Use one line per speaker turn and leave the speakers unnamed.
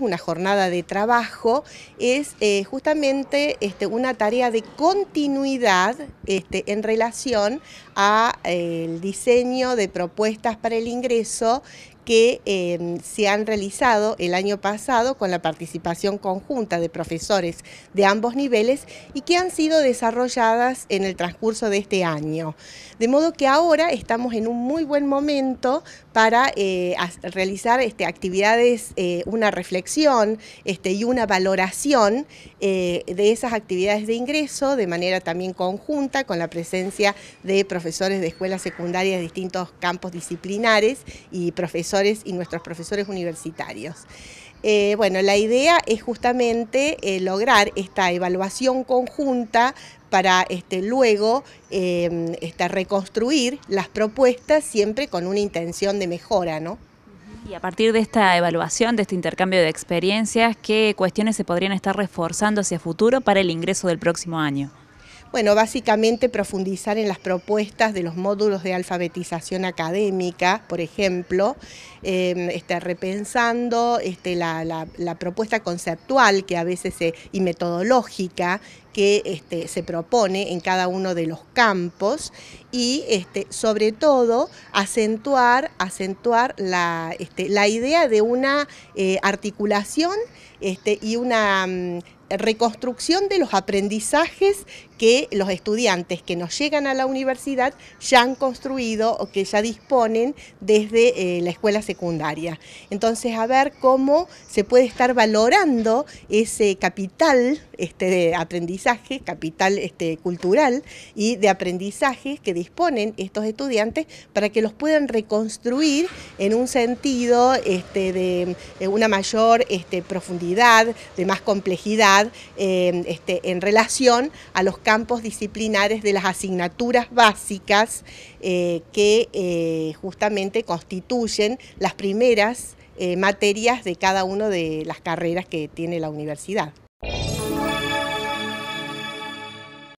Una jornada de trabajo es eh, justamente este, una tarea de continuidad este, en relación al eh, el diseño de propuestas para el ingreso que em, se han realizado el año pasado con la participación conjunta de profesores de ambos niveles y que han sido desarrolladas en el transcurso de este año. De modo que ahora estamos en un muy buen momento para eh, realizar este, actividades, eh, una reflexión este, y una valoración eh, de esas actividades de ingreso de manera también conjunta con la presencia de profesores de escuelas secundarias de distintos campos disciplinares y profesores y nuestros profesores universitarios. bueno, la idea es justamente lograr esta evaluación conjunta para este, luego em, este, reconstruir las propuestas siempre con una intención de mejora, ¿no?
Y a partir de esta evaluación, de este intercambio de experiencias, ¿qué cuestiones se podrían estar reforzando hacia futuro para el ingreso del próximo año?
Bueno, básicamente profundizar en las propuestas de los módulos de alfabetización académica, por ejemplo, eh, repensando la, propuesta conceptual que a veces y metodológica que este, se propone en cada uno de los campos y este, sobre todo acentuar, acentuar la, este, idea de una eh, articulación este, y una mm, reconstrucción de los aprendizajes que los estudiantes que nos llegan a la universidad ya han construido o que ya disponen desde eh, la escuela secundaria. Entonces, a ver cómo se puede estar valorando ese capital este de aprendizaje, capital este, cultural y de aprendizaje que disponen estos estudiantes para que los puedan reconstruir en un sentido este, de una mayor profundidad, de más complejidad em, en relación a los campos disciplinares de las asignaturas básicas eh, que eh, justamente constituyen las primeras eh, materias de cada una de las carreras que tiene la universidad.